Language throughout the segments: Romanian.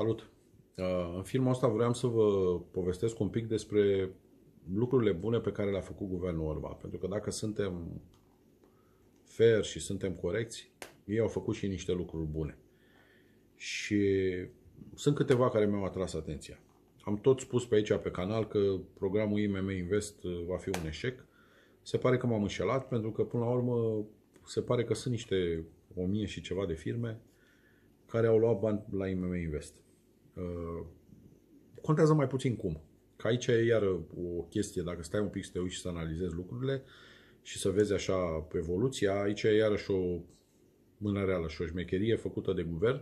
Salut! Uh, în filmul ăsta vreau să vă povestesc un pic despre lucrurile bune pe care le-a făcut guvernul Orban. Pentru că dacă suntem fair și suntem corecți, ei au făcut și niște lucruri bune. Și sunt câteva care mi-au atras atenția. Am tot spus pe aici, pe canal, că programul IMM Invest uh, va fi un eșec. Se pare că m-am înșelat, pentru că, până la urmă, se pare că sunt niște o mie și ceva de firme care au luat bani la IMM Invest. Uh, contează mai puțin cum. Că aici e iar o chestie, dacă stai un pic să te uiți și să analizezi lucrurile și să vezi așa evoluția, aici e iarăși o mână reală și o șmecherie făcută de guvern,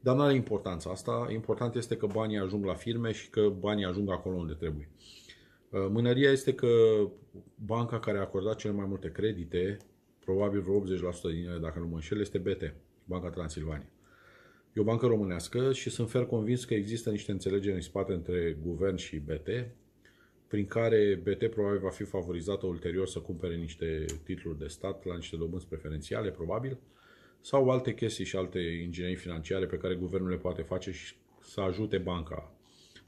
dar nu are importanța asta. Important este că banii ajung la firme și că banii ajung acolo unde trebuie. Uh, mânăria este că banca care a acordat cele mai multe credite, probabil vreo 80% din ele, dacă nu mă înșel, este BT, Banca Transilvania. E o bancă românească și sunt fer convins că există niște înțelegeri în spate între guvern și BT, prin care BT probabil va fi favorizată ulterior să cumpere niște titluri de stat la niște dobânzi preferențiale, probabil, sau alte chestii și alte inginerii financiare pe care guvernul le poate face și să ajute banca.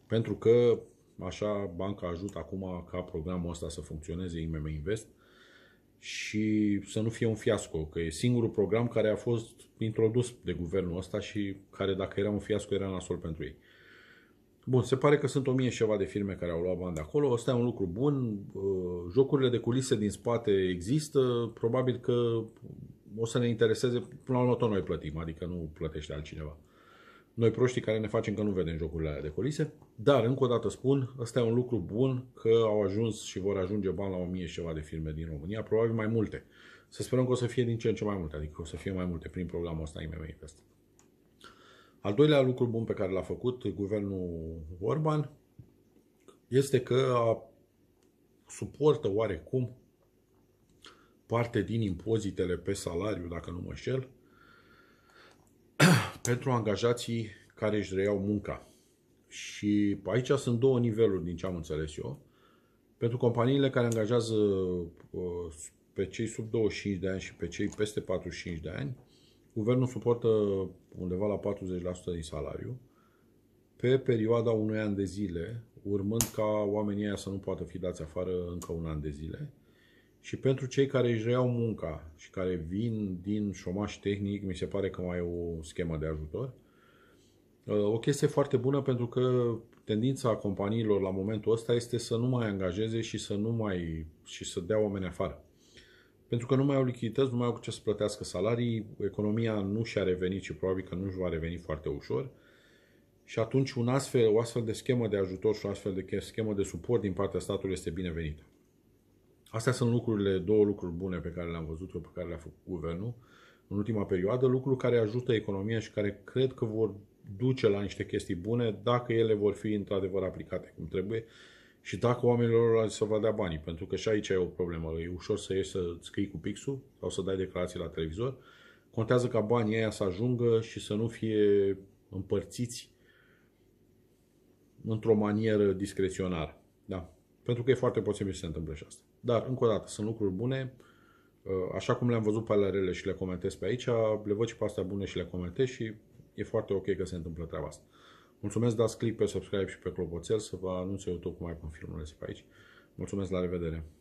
Pentru că așa banca ajută acum ca programul ăsta să funcționeze, IMM Invest, și să nu fie un fiasco, că e singurul program care a fost introdus de guvernul ăsta și care dacă era un fiasco era nasol pentru ei. Bun, se pare că sunt o mie și ceva de firme care au luat bani de acolo. Asta e un lucru bun. Uh, jocurile de culise din spate există. Probabil că o să ne intereseze. Până la urmă tot noi plătim, adică nu plătește altcineva. Uh, noi proștii care ne facem că nu vedem jocurile alea de colise. Dar, încă o dată spun, ăsta e un lucru bun că au ajuns și vor ajunge bani la o mie și ceva de filme din România, probabil mai multe. Să sperăm că o să fie din ce în ce mai multe, adică o să fie mai multe prin programul ăsta IMM Invest. Al doilea lucru bun pe care l-a făcut guvernul Orban este că a suportă oarecum parte din impozitele pe salariu, dacă nu mă șel, pentru angajații care își reiau munca. Și aici sunt două niveluri din ce am înțeles eu. Pentru companiile care angajează uh, pe cei sub 25 de ani și pe cei peste 45 de ani, guvernul suportă undeva la 40% din salariu pe perioada unui an de zile, urmând ca oamenii aia să nu poată fi dați afară încă un an de zile și pentru cei care își reiau munca și care vin din șomaș tehnic, mi se pare că mai e o schemă de ajutor. Uh, o chestie foarte bună pentru că tendința companiilor la momentul ăsta este să nu mai angajeze și să nu mai și să dea oameni afară. Pentru că nu mai au lichidități, nu mai au cu ce să plătească salarii, economia nu și-a revenit și probabil că nu și va reveni foarte ușor. Și atunci un astfel, o astfel de schemă de ajutor și o astfel de schemă de suport din partea statului este binevenită. Astea sunt lucrurile, două lucruri bune pe care le-am văzut eu, pe care le-a făcut guvernul în ultima perioadă, lucruri care ajută economia și care cred că vor duce la niște chestii bune dacă ele vor fi într-adevăr aplicate cum trebuie și dacă oamenilor se va da banii, pentru că și aici e o problemă. E ușor să ieși să scrii cu pixul sau să dai declarații la televizor. Contează ca banii aia să ajungă și să nu fie împărțiți într-o manieră discreționară. Da. Pentru că e foarte posibil să se întâmple și asta. Dar, încă o dată, sunt lucruri bune. Uh, așa cum le-am văzut pe alea rele și le comentez pe aici, le văd și pe astea bune și le comentez și e foarte ok că se întâmplă treaba asta. Mulțumesc, dați click pe subscribe și pe clopoțel să vă anunțe eu tot cum mai filmulețe pe aici. Mulțumesc, la revedere!